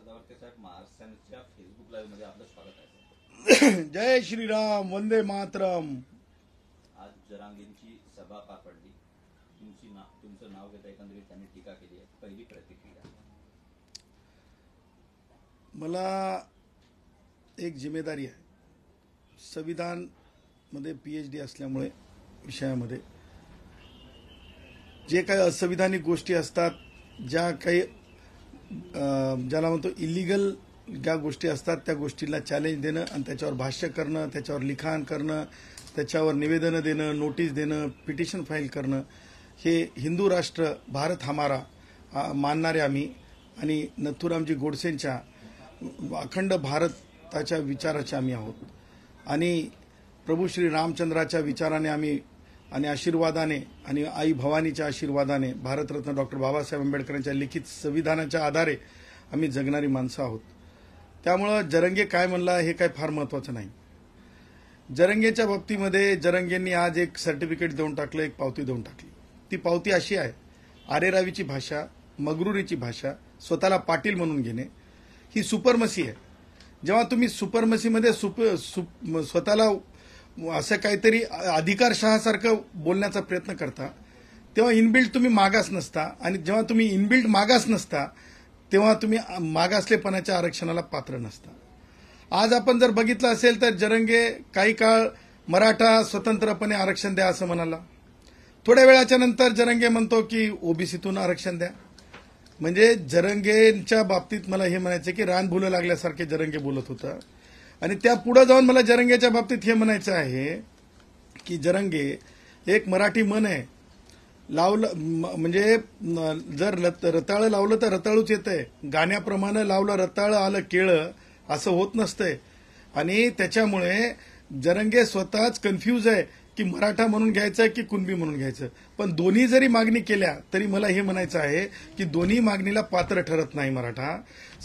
साहेब जय श्रीराम वंदे मातरम आज जरांगींची सभा पार तुमची ना तुमचं नाव घेता एकंदरीत त्यांनी टीका केली आहे पहिली प्रतिक्रिया मला एक जिम्मेदारी आहे संविधान पी एच डी असल्यामुळे विषयामध्ये जे काही असंविधानिक गोष्टी असतात ज्या काही ज्याला म्हणतो इलिगल ज्या गोष्टी असतात त्या गोष्टीला चॅलेंज देणं आणि त्याच्यावर भाष्य करणं त्याच्यावर लिखाण करणं त्याच्यावर निवेदनं देणं नोटीस देणं पिटिशन फाईल करणं हे हिंदू राष्ट्र भारत हमारा मानणारे आम्ही आणि नथुरामजी गोडसेंच्या अखंड भारताच्या विचाराचे आम्ही आहोत आणि प्रभू श्री रामचंद्राच्या विचाराने आम्ही आणि आशीर्वादाने आणि आई भवानीच्या आशीर्वादाने भारतरत्न डॉक्टर बाबासाहेब आंबेडकरांच्या लिखित संविधानाच्या आधारे आम्ही जगणारी माणसं आहोत त्यामुळं जरंगे काय म्हणला हे काय फार महत्वाचं नाही जरंगेच्या बाबतीमध्ये जरंगेंनी आज एक सर्टिफिकेट देऊन टाकलं एक पावती देऊन टाकली ती पावती अशी आहे आरेरावीची भाषा मगरुरीची भाषा स्वतःला पाटील म्हणून घेणे ही सुपरमसी आहे जेव्हा तुम्ही सुपरमसीमध्ये सुप स्वतःला असं काहीतरी अधिकारशहासारखं बोलण्याचा प्रयत्न करता तेव्हा इनबिल्ट तुम्ही मागास नसता आणि जेव्हा तुम्ही इनबिल्ट मागास नसता तेव्हा तुम्ही मागासलेपणाच्या आरक्षणाला पात्र नसता आज आपण जर बघितलं असेल तर जरंगे काही काळ मराठा स्वतंत्रपणे आरक्षण द्या असं म्हणाला थोड्या वेळाच्या नंतर जरंगे म्हणतो की ओबीसीतून आरक्षण द्या म्हणजे जरंगेच्या बाबतीत मला हे म्हणायचं की रान भुलं लागल्यासारखे जरंगे बोलत होतं आणि त्या पुढे जाऊन मला जरंगेच्या बाबतीत हे म्हणायचं आहे की जरंगे एक मराठी मन आहे लावलं म्हणजे जर रताळं लावलं तर रताळूच येतंय गाण्याप्रमाणे लावलं रताळं आलं केळं असं होत नसतंय आणि त्याच्यामुळे जरंगे स्वतःच कन्फ्यूज आहे की मराठा म्हणून घ्यायचं की कुणबी म्हणून घ्यायचं पण दोन्ही जरी मागणी केल्या तरी मला हे म्हणायचं आहे की दोन्ही मागणीला पात्र ठरत नाही मराठा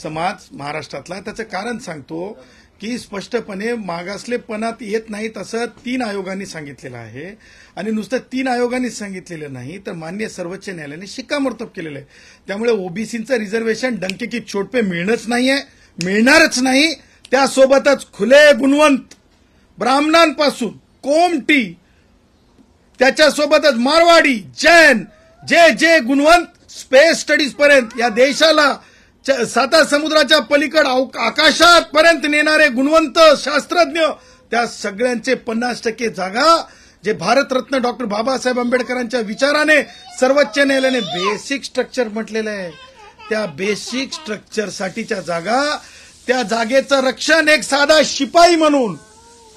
समाज महाराष्ट्रातला त्याचं कारण सांगतो की स्पष्टपणे मागासलेपणात येत नाहीत असं तीन आयोगांनी सांगितलेलं आहे आणि नुसतं तीन आयोगांनी सांगितलेलं नाही तर मान्य सर्वोच्च न्यायालयाने शिक्कामोर्तब केलेलं आहे त्यामुळे ओबीसीचं रिझर्वेशन डंके की छोटपे मिळणंच नाहीये मिळणारच नाही त्यासोबतच खुले गुणवंत ब्राह्मणांपासून कोमटी त्याच्यासोबतच मारवाडी जैन जे जे गुणवंत स्पेस स्टडीज पर्यंत या देशाला साता समुद्राच्या पलीकड आकाशात पर्यंत नेणारे गुणवंत शास्त्रज्ञ त्या सगळ्यांचे पन्नास टक्के जागा जे भारतरत्न डॉक्टर बाबासाहेब आंबेडकरांच्या विचाराने सर्वोच्च न्यायालयाने बेसिक स्ट्रक्चर म्हटलेलं आहे त्या बेसिक स्ट्रक्चर साठीच्या जागा त्या जागेचं रक्षण एक साधा शिपाई म्हणून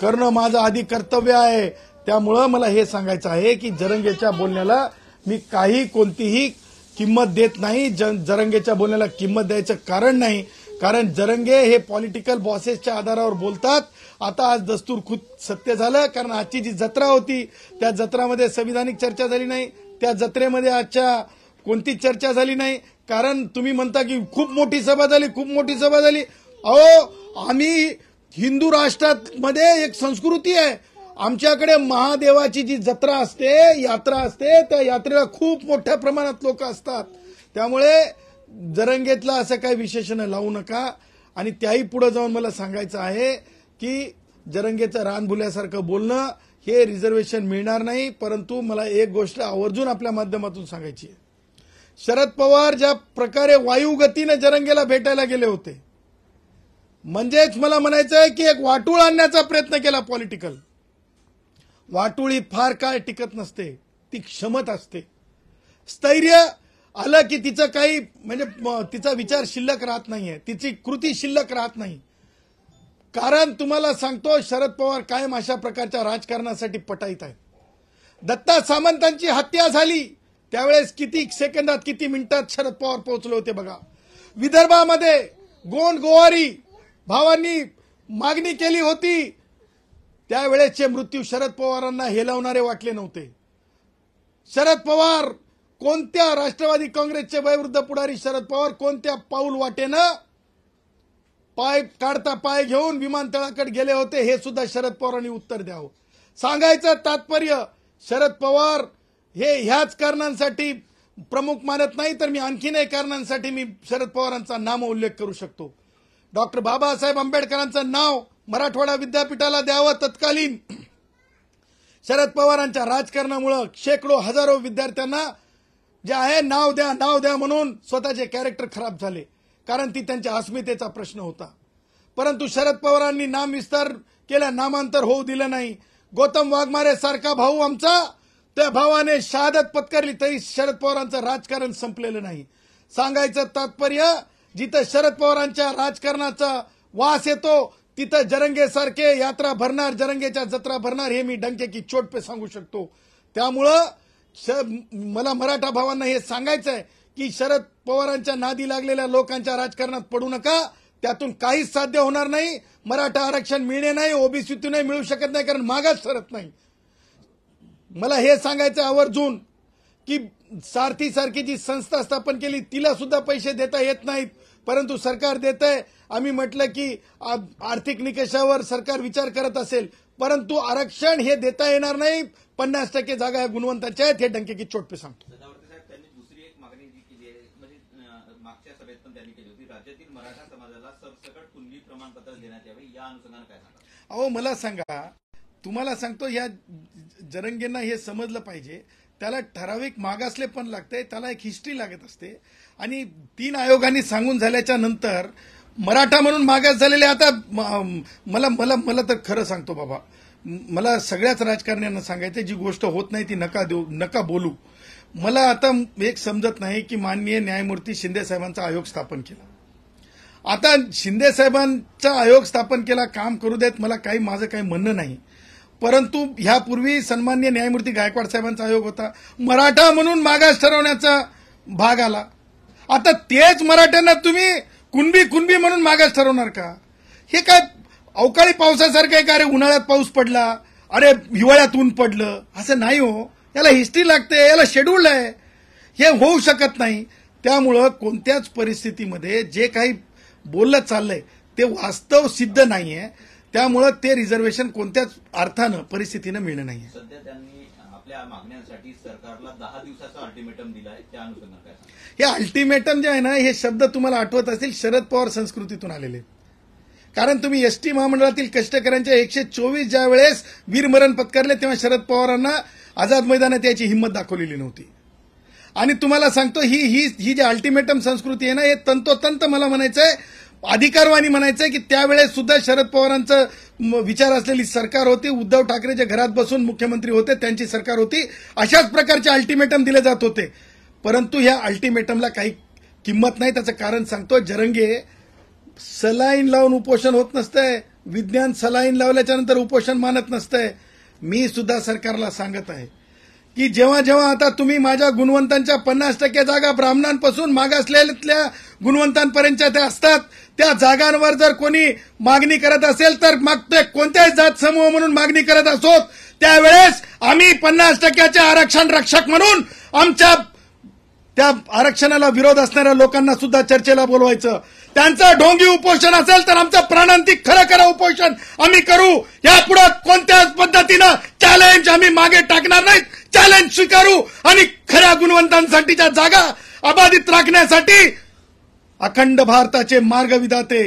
करणं माझं आधी कर्तव्य आहे त्यामुळं मला हे सांगायचं आहे की जरंगेच्या बोलण्याला मी काही कोणतीही किंमत देत नाही जरंगेच्या बोलण्याला किंमत द्यायचं कारण नाही कारण जरंगे हे पॉलिटिकल बॉसेसच्या आधारावर बोलतात आता आज दस्तूर खुद सत्य झालं कारण आजची जी जत्रा होती त्या जत्रामध्ये संविधानिक चर्चा झाली नाही त्या जत्रेमध्ये आजच्या कोणतीच चर्चा झाली नाही कारण तुम्ही म्हणता की खूप मोठी सभा झाली खूप मोठी सभा झाली अहो आम्ही हिंदू राष्ट्रात मध्ये एक संस्कृती आहे आमच्याकडे महादेवाची जी जत्रा असते यात्रा असते त्या यात्रेला खूप मोठ्या प्रमाणात लोक असतात त्यामुळे जरंगेतला असं काही विशेषण लावू नका आणि त्याही पुढे जाऊन मला सांगायचं आहे की जरंगेचं रानभुल्यासारखं बोलणं हे रिझर्वेशन मिळणार नाही परंतु मला एक गोष्ट आवर्जून आपल्या माध्यमातून सांगायची आहे शरद पवार ज्या प्रकारे गतीने जरंगेला भेटायला गेले होते म्हणजेच मला म्हणायचं आहे की एक वाटूळ आणण्याचा प्रयत्न केला पॉलिटिकल वाटोळी फार काळ टिकत नसते ती क्षमत असते स्थैर्य आलं की तिचं काही म्हणजे तिचा विचार शिल्लक राहत नाहीये तिची कृती शिल्लक राहत नाही कारण तुम्हाला सांगतो शरद पवार कायम अशा प्रकारच्या राजकारणासाठी पटाईत आहेत दत्ता सामंतांची हत्या झाली त्यावेळेस किती सेकंदात किती मिनिटात शरद पवार पोहोचले होते बघा विदर्भामध्ये गोंड गोवारी भावांनी मागणी केली होती त्यावेळेसचे मृत्यू शरद पवारांना हेलावणारे वाटले नव्हते शरद पवार कोणत्या राष्ट्रवादी काँग्रेसचे वयवृद्ध पुढारी शरद पवार कोणत्या पाऊल वाटेनं पाय काढता पाय घेऊन विमानतळाकडे गेले होते हे सुद्धा शरद पवारांनी उत्तर द्यावं सांगायचं तात्पर्य शरद पवार हे ह्याच कारणांसाठी प्रमुख मानत नाही तर मी आणखीनही कारणांसाठी मी शरद पवारांचा नाम उल्लेख करू शकतो डॉक्टर बाबासाहेब आंबेडकरांचं नाव मराठवाडा विद्यापीठाला द्यावं तत्कालीन शरद पवारांच्या राजकारणामुळे शेकडो हजारो विद्यार्थ्यांना जे आहे नाव द्या नाव द्या म्हणून स्वतःचे कॅरेक्टर खराब झाले कारण ती त्यांच्या अस्मितेचा प्रश्न होता परंतु शरद पवारांनी नाम विस्तार केला नामांतर होऊ दिलं नाही गौतम वाघमारे सारखा भाऊ आमचा त्या भावाने शहादत पत्करली तरी शरद पवारांचं राजकारण संपलेलं नाही सांगायचं तात्पर्य जिथं शरद पवारांच्या राजकारणाचा वास येतो तिथं जरंगेसारखे यात्रा भरणार जरंगेच्या जत्रा भरणार हे मी डंके चोट पे सांगू शकतो त्यामुळं मला मराठा भावांना हे सांगायचं आहे की शरद पवारांच्या नादी लागलेल्या लोकांच्या राजकारणात पडू नका त्यातून काहीच साध्य होणार नाही मराठा आरक्षण मिळणे नाही ओबीसीतूनही मिळू शकत नाही कारण मागास सरत नाही मला हे सांगायचं आवर्जून की सारथी सारखी जी संस्था स्थापन केली तिला सुद्धा पैसे देता येत नाहीत परंतु सरकार देत आहे आम्ही म्हटलं की आर्थिक निकषावर सरकार विचार करत असेल परंतु आरक्षण हे देता येणार नाही पन्नास टक्के जागा ह्या गुणवंताच्या आहेत हे डंके की चोटपे सांगतो अहो मला सांगा तुम्हाला सांगतो या जरंगेंना हे समजलं पाहिजे त्याला ठराविक मागासले पण लागते त्याला एक हिस्ट्री लागत असते आणि तीन आयोगांनी सांगून झाल्याच्या नंतर मराठा म्हणून मागास झालेले आता मला मला मला तर खरं सांगतो बाबा मला सगळ्याच राजकारण्यांना सांगायचं जी गोष्ट होत नाही ती नका देऊ नका बोलू मला आता एक समजत नाही की माननीय न्यायमूर्ती शिंदे साहेबांचा आयोग स्थापन केला आता शिंदे साहेबांचा आयोग स्थापन केला काम करू देत मला काही माझं काही म्हणणं नाही परंतु ह्यापूर्वी सन्मान्य न्यायमूर्ती गायकवाड साहेबांचा आयोग होता मराठा म्हणून मागास ठरवण्याचा भाग आला आता तेच मराठ्यांना तुम्ही कुणबी कुणबी म्हणून मागास ठरवणार का हे काय अवकाळी पावसासारखं आहे का अरे उन्हाळ्यात पाऊस पडला अरे हिवाळ्यात ऊन पडलं असं नाही हो याला हिस्ट्री लागते याला शेड्यूल आहे हे होऊ शकत नाही त्यामुळं कोणत्याच परिस्थितीमध्ये जे काही बोललं चाललंय ते वास्तव सिद्ध नाहीये त्यामुळं ते रिझर्वेशन कोणत्याच अर्थानं परिस्थितीनं मिळणं नाहीये आपल्या सरकारला दिवसाचा अल्टिमेटम दिलाय त्या अनुषंगाने हे अल्टिमेटम जे आहे ना हे शब्द तुम्हाला आठवत असतील शरद पवार संस्कृतीतून आलेले कारण तुम्ही एसटी महामंडळातील कष्टकऱ्यांच्या एकशे चोवीस ज्या वेळेस वीरमरण पत्करले तेव्हा शरद पवारांना आझाद मैदानात याची हिंमत दाखवलेली नव्हती आणि तुम्हाला सांगतो ही ही ही जी अल्टिमेटम संस्कृती आहे ना हे तंतोतंत मला म्हणायचं आहे अधिकारवाणी म्हणायचंय की त्यावेळेस सुद्धा शरद पवारांचं विचार असलेली सरकार होती उद्धव ठाकरे जे घरात बसून मुख्यमंत्री होते त्यांची सरकार होती अशाच प्रकारचे अल्टिमेटम दिले जात होते परंतु ह्या अल्टिमेटमला काही किंमत नाही त्याचं कारण सांगतो जरंगे सलाईन लावून उपोषण होत नसतंय विज्ञान सलाईन लावल्याच्यानंतर उपोषण मानत नसतंय मी सुद्धा सरकारला सांगत आहे की जेव्हा जेव्हा आता तुम्ही माझ्या गुणवंतांच्या पन्नास टक्के जागा ब्राह्मणांपासून मागासलेल्या गुणवंतांपर्यंतच्या त्या असतात त्या जागांवर जर कोणी मागणी करत असेल तर मग ते कोणत्याही जात समूह म्हणून मागणी करत असोत त्यावेळेस आम्ही पन्नास टक्क्याचे आरक्षण रक्षक म्हणून आमच्या त्या आरक्षणाला विरोध असणाऱ्या लोकांना सुद्धा चर्चेला बोलवायचं त्यांचं ढोंगी उपोषण असेल तर आमचं प्राणांतिक खरं खरं उपोषण आम्ही करू यापुढे कोणत्याच पद्धतीनं चॅलेंज आम्ही मागे टाकणार नाहीत चॅलेंज स्वीकारू आणि खऱ्या गुणवंतांसाठीच्या जागा अबाधित राखण्यासाठी अखंड भारताचे विधाते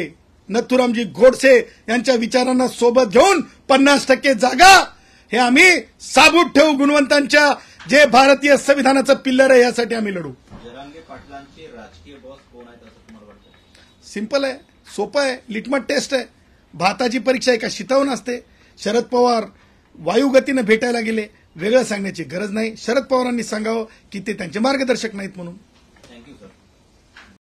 नथुरामजी गोडसे यांच्या विचारांना सोबत घेऊन पन्नास टक्के जागा हे आम्ही साबूत ठेवू गुणवंतांच्या जे भारतीय संविधानाचं पिल्लर आहे यासाठी आम्ही लढू पाटलांचे राजकीय सिंपल आहे सोपं आहे लिटमट टेस्ट आहे भाताची परीक्षा एका शितावून असते शरद पवार वायुगतीनं भेटायला गेले वेगळं सांगण्याची गरज नाही शरद पवारांनी सांगावं की ते त्यांचे मार्गदर्शक नाहीत म्हणून